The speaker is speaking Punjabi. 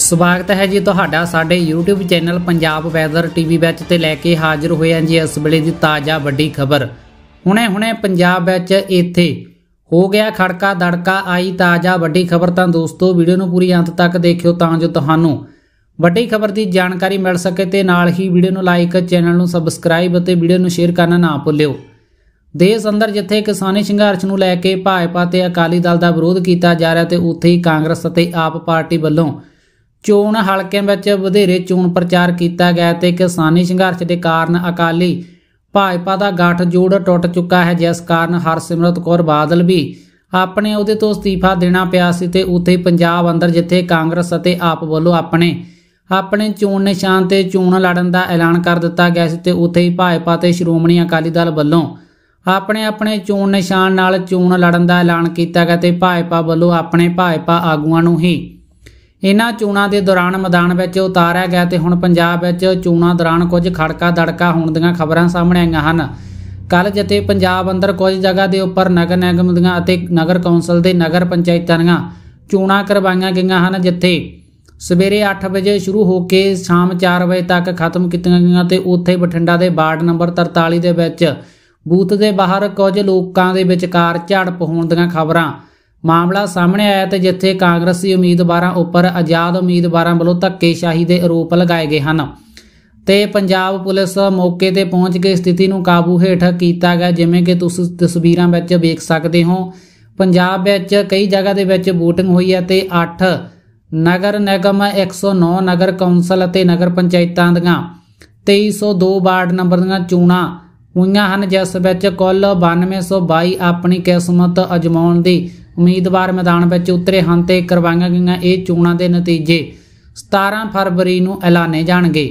ਸਵਾਗਤ ਹੈ ਜੀ ਤੁਹਾਡਾ ਸਾਡੇ YouTube channel Punjab weather TV ਵਿੱਚ ਤੇ ਲੈ ਕੇ ਹਾਜ਼ਰ ਹੋਏ ਹਾਂ ਜੀ ਇਸ ਵੇਲੇ ਦੀ ਤਾਜ਼ਾ ਵੱਡੀ ਖਬਰ ਹੁਣੇ-ਹੁਣੇ ਪੰਜਾਬ ਵਿੱਚ ਇੱਥੇ ਹੋ ਗਿਆ ਖੜਕਾ ਦੜਕਾ ਆਈ ਤਾਜ਼ਾ ਵੱਡੀ ਖਬਰ ਤਾਂ ਦੋਸਤੋ ਵੀਡੀਓ ਨੂੰ ਪੂਰੀ ਅੰਤ ਤੱਕ ਦੇਖਿਓ ਤਾਂ ਜੋ ਤੁਹਾਨੂੰ ਵੱਡੀ ਖਬਰ ਦੀ ਜਾਣਕਾਰੀ ਮਿਲ ਸਕੇ ਤੇ ਨਾਲ ਹੀ ਵੀਡੀਓ ਨੂੰ ਲਾਈਕ ਚੈਨਲ ਨੂੰ ਸਬਸਕ੍ਰਾਈਬ ਅਤੇ ਵੀਡੀਓ ਨੂੰ ਸ਼ੇਅਰ ਕਰਨਾ ਨਾ ਭੁੱਲਿਓ ਦੇਸ਼ ਅੰਦਰ ਜਿੱਥੇ ਕਿਸਾਨੀ ਸੰਘਰਸ਼ ਨੂੰ ਲੈ ਕੇ ਭਾਜਪਾ ਤੇ ਅਕਾਲੀ ਦਲ ਦਾ ਵਿਰੋਧ ਕੀਤਾ ਜਾ ਰਿਹਾ ਤੇ ਉੱਥੇ ਹੀ ਕਾਂਗਰਸ ਅਤੇ ਆਪ ਪਾਰਟੀ ਵੱਲੋਂ ਚੋਣ ਹਲਕਿਆਂ ਵਿੱਚ ਵਧੇਰੇ ਚੋਣ ਪ੍ਰਚਾਰ ਕੀਤਾ ਗਿਆ ਤੇ ਕਿਸਾਨੀ ਸੰਘਰਸ਼ ਦੇ ਕਾਰਨ ਅਕਾਲੀ ਭਾਜਪਾ ਦਾ ਗੱਠ ਜੋੜ ਟੁੱਟ ਚੁੱਕਾ ਹੈ ਜਿਸ ਕਾਰਨ ਹਰਸਿਮਰਤ ਕੌਰ ਬਾਦਲ ਵੀ ਆਪਣੇ ਉਹਦੇ ਤੋਂ ਅਸਤੀਫਾ ਦੇਣਾ ਪਿਆ ਸੀ ਤੇ ਉੱਥੇ ਪੰਜਾਬ ਅੰਦਰ ਜਿੱਥੇ ਕਾਂਗਰਸ ਅਤੇ ਆਪ ਵੱਲੋਂ ਆਪਣੇ ਆਪਣੇ ਚੋਣ ਨਿਸ਼ਾਨ ਤੇ ਚੋਣ ਲੜਨ ਦਾ ਐਲਾਨ ਕਰ ਦਿੱਤਾ ਗਿਆ ਸੀ ਤੇ ਉੱਥੇ ਹੀ ਭਾਜਪਾ ਤੇ ਸ਼੍ਰੋਮਣੀ ਅਕਾਲੀ ਦਲ ਵੱਲੋਂ ਆਪਣੇ ਆਪਣੇ ਚੋਣ ਨਿਸ਼ਾਨ ਨਾਲ ਚੋਣ ਲੜਨ ਦਾ ਐਲਾਨ ਕੀਤਾ ਗਿਆ ਤੇ ਭਾਜਪਾ ਵੱਲੋਂ ਆਪਣੇ ਭਾਜਪਾ ਆਗੂਆਂ ਨੂੰ ਹੀ ਇਹਨਾਂ ਚੋਣਾਂ ਦੇ ਦੌਰਾਨ ਮੈਦਾਨ ਵਿੱਚ ਉਤਾਰਿਆ ਗਿਆ ਤੇ ਹੁਣ ਪੰਜਾਬ ਵਿੱਚ ਚੋਣਾਂ ਦੌਰਾਨ ਕੁਝ ਖੜਕਾ ਦੜਕਾ ਹੋਣ ਦੀਆਂ ਖਬਰਾਂ ਸਾਹਮਣੇ ਆਈਆਂ ਹਨ ਕੱਲ ਜਿੱਥੇ ਪੰਜਾਬ ਅੰਦਰ ਕੁਝ ਜਗ੍ਹਾ ਦੇ ਉੱਪਰ ਨਗਰ ਨਿਗਮ ਦੀਆਂ ਅਤੇ ਨਗਰ ਕੌਂਸਲ ਦੇ ਨਗਰ ਪੰਚਾਇਤਾਂ ਦੀਆਂ ਚੋਣਾਂ ਕਰਵਾਈਆਂ ਗਈਆਂ ਹਨ ਜਿੱਥੇ ਸਵੇਰੇ 8 ਵਜੇ ਸ਼ੁਰੂ ਹੋ ਕੇ ਸ਼ਾਮ 4 ਵਜੇ ਤੱਕ ਖਤਮ ਕੀਤੀਆਂ ਗਈਆਂ ਤੇ ਉੱਥੇ ਬਠਿੰਡਾ ਦੇ ਵਾਰਡ ਨੰਬਰ 43 ਦੇ ਵਿੱਚ ਬੂਥ ਦੇ ਬਾਹਰ ਕੁਝ ਲੋਕਾਂ ਦੇ ਵਿਚਕਾਰ ਝੜਪ ਹੋਣ ਦੀਆਂ ਖਬਰਾਂ ਮਾਮਲਾ ਸਾਹਮਣੇ ਆਇਆ ਤੇ ਜਿੱਥੇ ਕਾਂਗਰਸੀ ਉਮੀਦਵਾਰਾਂ ਉੱਪਰ ਆਜ਼ਾਦ ਉਮੀਦਵਾਰਾਂ ਵੱਲੋਂ ਧੱਕੇਸ਼ਾਹੀ ਦੇ ਆਰੋਪ ਲਗਾਏ ਗਏ ਹਨ ਤੇ ਪੰਜਾਬ ਪੁਲਿਸ ਮੌਕੇ ਤੇ ਪਹੁੰਚ ਕੇ ਸਥਿਤੀ ਨੂੰ ਕਾਬੂ ਹੇਠ ਕੀਤਾ ਗਿਆ ਜਿਵੇਂ ਕਿ ਤੁਸੀਂ ਤਸਵੀਰਾਂ ਵਿੱਚ ਵੇਖ ਸਕਦੇ ਹੋ ਪੰਜਾਬ ਵਿੱਚ ਕਈ ਜਗ੍ਹਾ ਦੇ ਵਿੱਚ VOTING ਹੋਈ ਹੈ ਤੇ 8 ਨਗਰ ਨਿਗਮ 109 ਨਗਰ ਕੌਂਸਲ ਅਤੇ ਨਗਰ ਪੰਚਾਇਤਾਂ ਦੀਆਂ 2302 ਵਾਰਡ ਨੰਬਰ ਦੀਆਂ ਚੋਣਾਂ ਹੋਈਆਂ ਹਨ ਜਿਸ ਵਿੱਚ ਕੁੱਲ 9222 ਆਪਣੀ ਕਿਸਮਤ ਅਜਮਾਉਣ ਦੀ ਉਮੀਦਵਾਰ ਮੈਦਾਨ ਵਿੱਚ ਉਤਰੇ ਹਨ ਤੇ ਕਰਵਾਈਆਂ ਗਈਆਂ ਇਹ ਚੋਣਾਂ ਦੇ ਨਤੀਜੇ 17 ਫਰਵਰੀ ਨੂੰ ਐਲਾਨੇ ਜਾਣਗੇ